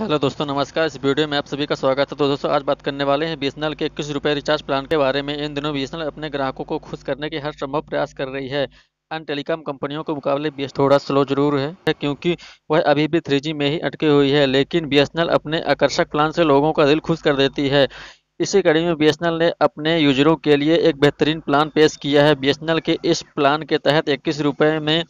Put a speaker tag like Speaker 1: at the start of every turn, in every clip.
Speaker 1: hello दोस्तों नमस्कार इस वीडियो में आप सभी का स्वागत है तो दोस्तों आज बात करने वाले हैं बीएसएनएल के इक्कीस रुपये रिचार्ज प्लान के बारे में इन दिनों बीएसएनएल अपने ग्राहकों को खुश करने के हर संभव प्रयास कर रही है अन्य टेलीकॉम कंपनियों के मुकाबले बी थोड़ा स्लो जरूर है क्योंकि वह अभी भी थ्री में ही अटकी हुई है लेकिन बी अपने आकर्षक प्लान से लोगों का दिल खुश कर देती है इसी कड़ी में बी ने अपने यूजरों के लिए एक बेहतरीन प्लान पेश किया है बी के इस प्लान के तहत इक्कीस रुपये में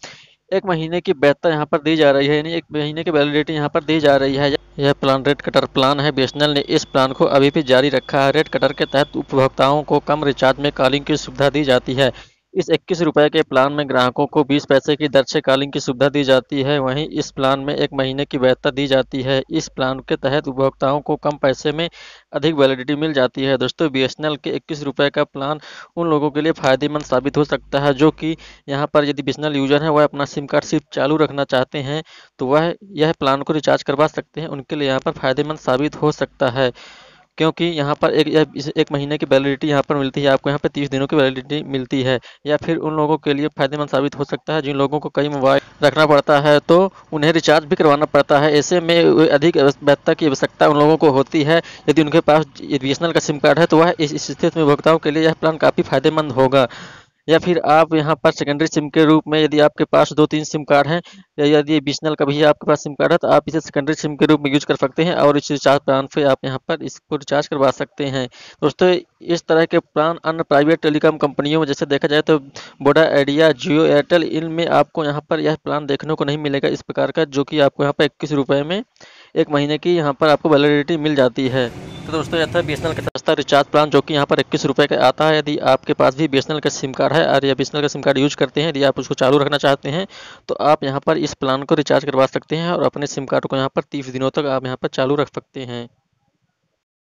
Speaker 1: एक महीने की बेहतर यहाँ पर दी जा रही है यानी एक महीने की वैलिडिटी यहाँ पर दी जा रही है यह प्लान रेड कटर प्लान है बीएसएनएल ने इस प्लान को अभी भी जारी रखा है रेड कटर के तहत उपभोक्ताओं को कम रिचार्ज में कॉलिंग की सुविधा दी जाती है इस इक्कीस रुपये के प्लान में ग्राहकों को बीस पैसे की दर से कॉलिंग की सुविधा दी जाती है वहीं इस प्लान में एक महीने की वैधता दी जाती है इस प्लान के तहत उपभोक्ताओं को कम पैसे में अधिक वैलिडिटी मिल जाती है दोस्तों बी के इक्कीस रुपये का प्लान उन लोगों के लिए फ़ायदेमंद साबित हो सकता है जो कि यहाँ पर यदि बी यूजर है वह अपना सिम कार्ड सिर्फ चालू रखना चाहते हैं तो वह यह प्लान को रिचार्ज करवा सकते हैं उनके लिए यहाँ पर फ़ायदेमंद साबित हो सकता है क्योंकि यहाँ पर एक या एक महीने की वैलिडिटी यहाँ पर मिलती है आपको यहाँ पर तीस दिनों की वैलिडिटी मिलती है या फिर उन लोगों के लिए फायदेमंद साबित हो सकता है जिन लोगों को कई मोबाइल रखना पड़ता है तो उन्हें रिचार्ज भी करवाना पड़ता है ऐसे में अधिक बेहतर की आवश्यकता उन लोगों को होती है यदि उनके पास बी का सिम कार्ड है तो वह इस स्थिति में उपभोक्ताओं के लिए यह प्लान काफ़ी फायदेमंद होगा या फिर आप यहाँ पर सेकेंडरी सिम के रूप में यदि आपके पास दो तीन सिम कार्ड हैं या यदि बिजनल का भी आपके पास सिम कार्ड है तो आप इसे सेकेंडरी सिम के रूप में यूज कर सकते हैं और इस रिचार्ज प्लान पर आप यहाँ पर इसको रिचार्ज करवा सकते हैं दोस्तों इस तरह के प्लान अन्य प्राइवेट टेलीकॉम कंपनियों में जैसे देखा जाए तो बोडा आइडिया जियो एयरटेल इनमें आपको यहाँ पर यह प्लान देखने को नहीं मिलेगा इस प्रकार का जो कि आपको यहाँ पर इक्कीस में एक महीने की यहाँ पर आपको वैलिडिटी मिल जाती है तो दोस्तों यह था बीएसएनएल का सस्ता रिचार्ज प्लान जो कि यहाँ पर इक्कीस रुपये का आता है यदि आपके पास भी बी का सिम कार्ड है और या बीएसएनएल का सिम कार्ड यूज करते हैं यदि आप उसको चालू रखना चाहते हैं तो आप यहाँ पर इस प्लान को रिचार्ज करवा सकते हैं और अपने सिम कार्ड को यहाँ पर तीस दिनों तक आप यहाँ पर चालू रख सकते हैं